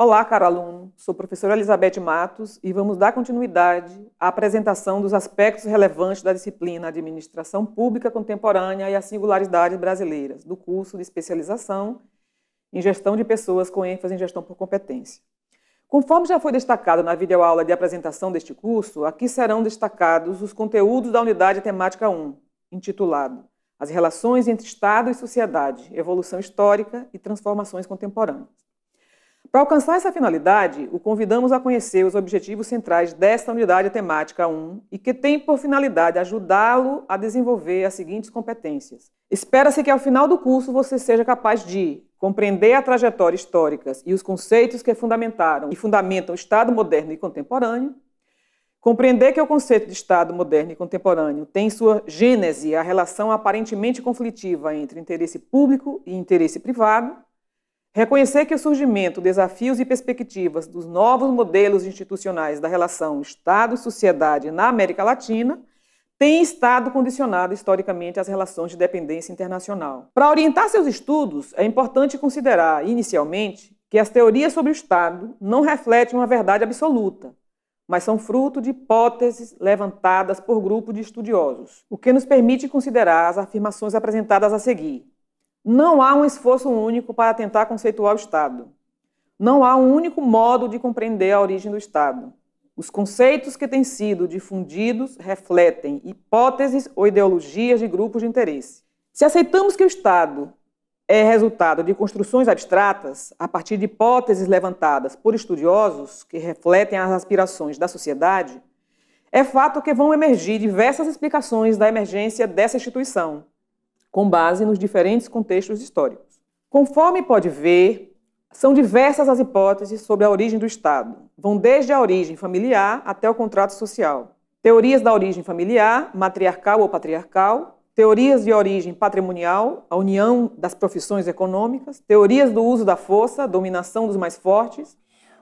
Olá, caro aluno. Sou professora Elizabeth Matos e vamos dar continuidade à apresentação dos aspectos relevantes da disciplina Administração Pública Contemporânea e as Singularidades Brasileiras, do curso de especialização em Gestão de Pessoas com ênfase em Gestão por Competência. Conforme já foi destacado na videoaula de apresentação deste curso, aqui serão destacados os conteúdos da unidade temática 1, intitulado As Relações entre Estado e Sociedade, Evolução Histórica e Transformações Contemporâneas. Para alcançar essa finalidade, o convidamos a conhecer os objetivos centrais desta unidade temática 1 e que tem por finalidade ajudá-lo a desenvolver as seguintes competências. Espera-se que ao final do curso você seja capaz de compreender a trajetória histórica e os conceitos que fundamentaram e fundamentam o Estado moderno e contemporâneo, compreender que o conceito de Estado moderno e contemporâneo tem sua gênese a relação aparentemente conflitiva entre interesse público e interesse privado, Reconhecer que o surgimento, desafios e perspectivas dos novos modelos institucionais da relação Estado-sociedade na América Latina tem estado condicionado historicamente às relações de dependência internacional. Para orientar seus estudos, é importante considerar, inicialmente, que as teorias sobre o Estado não refletem uma verdade absoluta, mas são fruto de hipóteses levantadas por grupo de estudiosos, o que nos permite considerar as afirmações apresentadas a seguir. Não há um esforço único para tentar conceituar o Estado. Não há um único modo de compreender a origem do Estado. Os conceitos que têm sido difundidos refletem hipóteses ou ideologias de grupos de interesse. Se aceitamos que o Estado é resultado de construções abstratas a partir de hipóteses levantadas por estudiosos que refletem as aspirações da sociedade, é fato que vão emergir diversas explicações da emergência dessa instituição, com base nos diferentes contextos históricos. Conforme pode ver, são diversas as hipóteses sobre a origem do Estado. Vão desde a origem familiar até o contrato social. Teorias da origem familiar, matriarcal ou patriarcal, teorias de origem patrimonial, a união das profissões econômicas, teorias do uso da força, dominação dos mais fortes,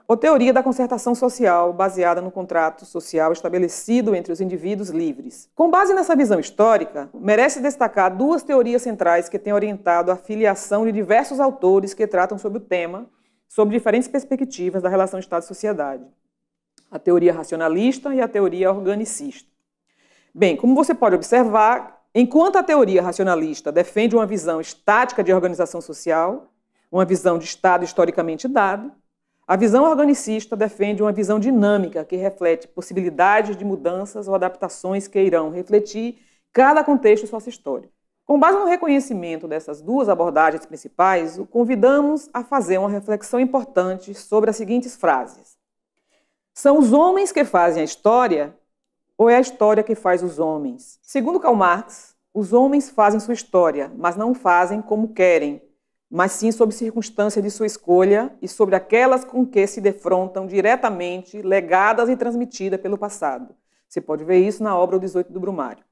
ou teoria da concertação social, baseada no contrato social estabelecido entre os indivíduos livres. Com base nessa visão histórica, merece destacar duas teorias centrais que têm orientado a filiação de diversos autores que tratam sobre o tema, sob diferentes perspectivas da relação Estado-sociedade: a teoria racionalista e a teoria organicista. Bem, como você pode observar, enquanto a teoria racionalista defende uma visão estática de organização social, uma visão de Estado historicamente dado, a visão organicista defende uma visão dinâmica que reflete possibilidades de mudanças ou adaptações que irão refletir cada contexto sócio-histórico. Com base no reconhecimento dessas duas abordagens principais, o convidamos a fazer uma reflexão importante sobre as seguintes frases: São os homens que fazem a história ou é a história que faz os homens? Segundo Karl Marx, os homens fazem sua história, mas não fazem como querem, mas sim sobre circunstância de sua escolha e sobre aquelas com que se defrontam diretamente, legadas e transmitidas pelo passado. Você pode ver isso na obra O 18 do Brumário.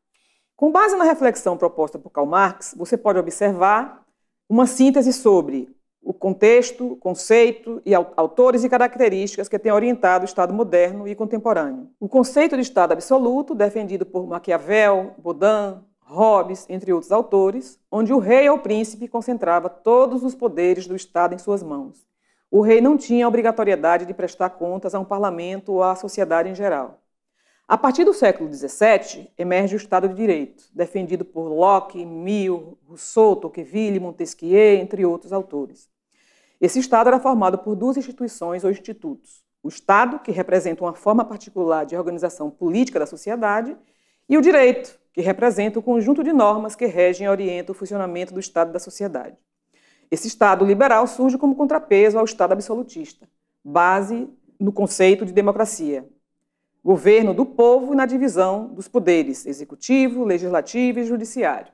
Com base na reflexão proposta por Karl Marx, você pode observar uma síntese sobre o contexto, conceito e autores e características que têm orientado o Estado moderno e contemporâneo. O conceito de Estado absoluto, defendido por Maquiavel, Baudin, Hobbes, entre outros autores, onde o rei ou príncipe concentrava todos os poderes do Estado em suas mãos. O rei não tinha a obrigatoriedade de prestar contas a um parlamento ou à sociedade em geral. A partir do século XVII, emerge o Estado de Direito, defendido por Locke, Mill, Rousseau, Tocqueville, Montesquieu, entre outros autores. Esse Estado era formado por duas instituições ou institutos. O Estado, que representa uma forma particular de organização política da sociedade, e o direito, que representa o conjunto de normas que regem e orientam o funcionamento do Estado da sociedade. Esse Estado liberal surge como contrapeso ao Estado absolutista, base no conceito de democracia. Governo do povo e na divisão dos poderes executivo, legislativo e judiciário.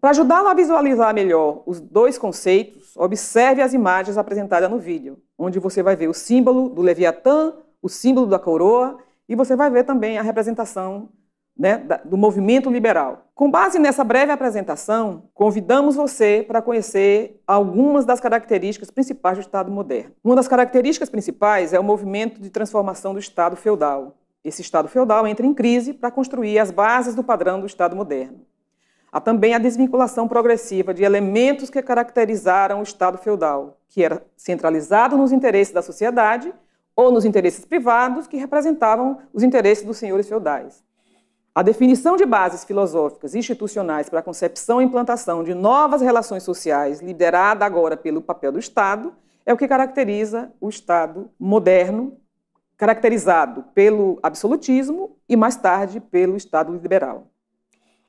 Para ajudá-lo a visualizar melhor os dois conceitos, observe as imagens apresentadas no vídeo, onde você vai ver o símbolo do Leviatã, o símbolo da coroa e você vai ver também a representação né, do movimento liberal. Com base nessa breve apresentação, convidamos você para conhecer algumas das características principais do Estado moderno. Uma das características principais é o movimento de transformação do Estado feudal. Esse Estado feudal entra em crise para construir as bases do padrão do Estado moderno. Há também a desvinculação progressiva de elementos que caracterizaram o Estado feudal, que era centralizado nos interesses da sociedade ou nos interesses privados que representavam os interesses dos senhores feudais. A definição de bases filosóficas e institucionais para a concepção e implantação de novas relações sociais, liderada agora pelo papel do Estado, é o que caracteriza o Estado moderno, caracterizado pelo absolutismo e mais tarde pelo Estado liberal.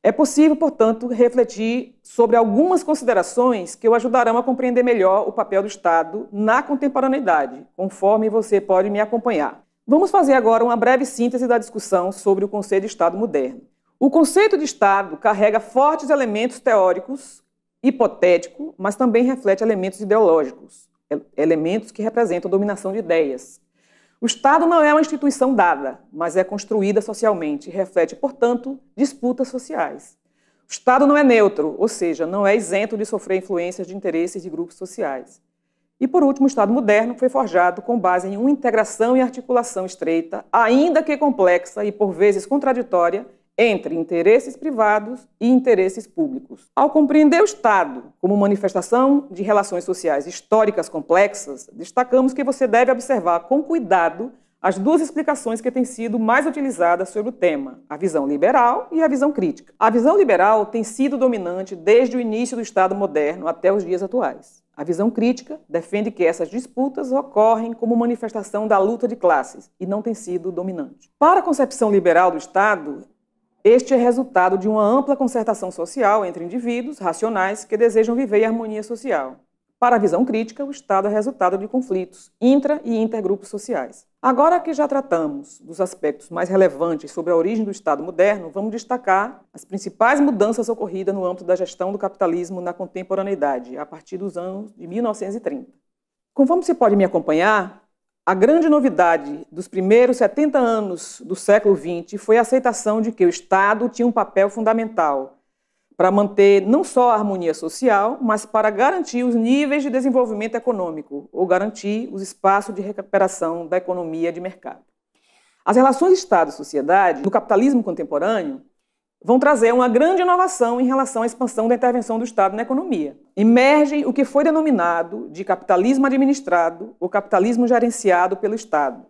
É possível, portanto, refletir sobre algumas considerações que o ajudarão a compreender melhor o papel do Estado na contemporaneidade, conforme você pode me acompanhar. Vamos fazer agora uma breve síntese da discussão sobre o conceito de Estado moderno. O conceito de Estado carrega fortes elementos teóricos, hipotético, mas também reflete elementos ideológicos, elementos que representam a dominação de ideias. O Estado não é uma instituição dada, mas é construída socialmente e reflete, portanto, disputas sociais. O Estado não é neutro, ou seja, não é isento de sofrer influências de interesses de grupos sociais. E, por último, o Estado moderno foi forjado com base em uma integração e articulação estreita, ainda que complexa e por vezes contraditória, entre interesses privados e interesses públicos. Ao compreender o Estado como manifestação de relações sociais históricas complexas, destacamos que você deve observar com cuidado as duas explicações que têm sido mais utilizadas sobre o tema, a visão liberal e a visão crítica. A visão liberal tem sido dominante desde o início do Estado moderno até os dias atuais. A visão crítica defende que essas disputas ocorrem como manifestação da luta de classes e não tem sido dominante. Para a concepção liberal do Estado, este é resultado de uma ampla concertação social entre indivíduos racionais que desejam viver em harmonia social. Para a visão crítica, o Estado é resultado de conflitos intra e intergrupos sociais. Agora que já tratamos dos aspectos mais relevantes sobre a origem do Estado moderno, vamos destacar as principais mudanças ocorridas no âmbito da gestão do capitalismo na contemporaneidade, a partir dos anos de 1930. Conforme você pode me acompanhar, a grande novidade dos primeiros 70 anos do século XX foi a aceitação de que o Estado tinha um papel fundamental para manter não só a harmonia social, mas para garantir os níveis de desenvolvimento econômico, ou garantir os espaços de recuperação da economia de mercado. As relações Estado-sociedade, no capitalismo contemporâneo, vão trazer uma grande inovação em relação à expansão da intervenção do Estado na economia. Emerge o que foi denominado de capitalismo administrado ou capitalismo gerenciado pelo Estado,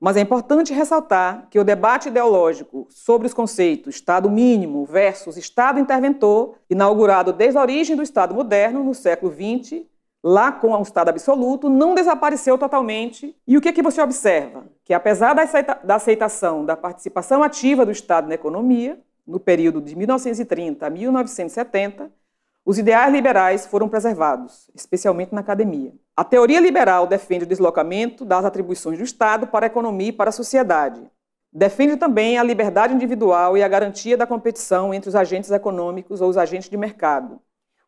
mas é importante ressaltar que o debate ideológico sobre os conceitos Estado mínimo versus Estado interventor, inaugurado desde a origem do Estado moderno, no século XX, lá com o Estado absoluto, não desapareceu totalmente. E o que, é que você observa? Que apesar da aceitação da participação ativa do Estado na economia, no período de 1930 a 1970, os ideais liberais foram preservados, especialmente na academia. A teoria liberal defende o deslocamento das atribuições do Estado para a economia e para a sociedade. Defende também a liberdade individual e a garantia da competição entre os agentes econômicos ou os agentes de mercado,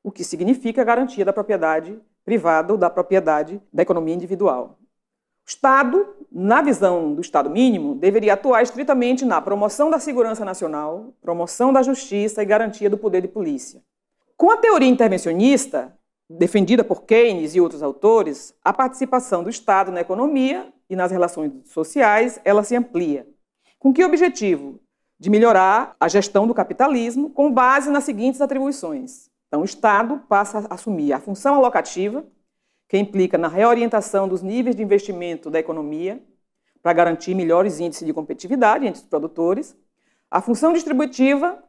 o que significa a garantia da propriedade privada ou da propriedade da economia individual. O Estado, na visão do Estado mínimo, deveria atuar estritamente na promoção da segurança nacional, promoção da justiça e garantia do poder de polícia. Com a teoria intervencionista, defendida por Keynes e outros autores, a participação do Estado na economia e nas relações sociais, ela se amplia. Com que objetivo? De melhorar a gestão do capitalismo com base nas seguintes atribuições. Então, o Estado passa a assumir a função alocativa, que implica na reorientação dos níveis de investimento da economia para garantir melhores índices de competitividade entre os produtores, a função distributiva,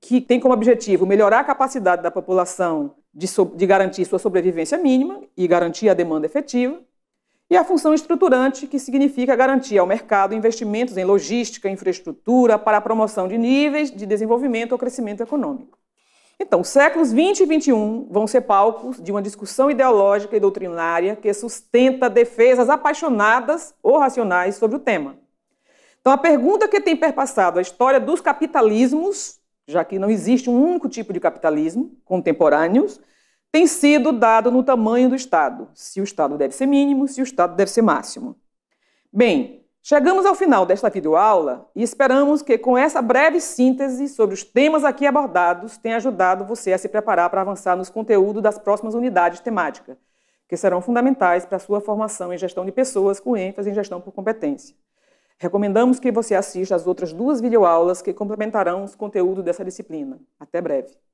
que tem como objetivo melhorar a capacidade da população de, so de garantir sua sobrevivência mínima e garantir a demanda efetiva, e a função estruturante, que significa garantir ao mercado investimentos em logística, infraestrutura, para a promoção de níveis de desenvolvimento ou crescimento econômico. Então, os séculos 20 e 21 vão ser palcos de uma discussão ideológica e doutrinária que sustenta defesas apaixonadas ou racionais sobre o tema. Então, a pergunta que tem perpassado a história dos capitalismos já que não existe um único tipo de capitalismo contemporâneos, tem sido dado no tamanho do Estado, se o Estado deve ser mínimo, se o Estado deve ser máximo. Bem, chegamos ao final desta videoaula e esperamos que com essa breve síntese sobre os temas aqui abordados tenha ajudado você a se preparar para avançar nos conteúdos das próximas unidades temáticas, que serão fundamentais para a sua formação em gestão de pessoas com ênfase em gestão por competência. Recomendamos que você assista às outras duas videoaulas que complementarão o conteúdo dessa disciplina. Até breve!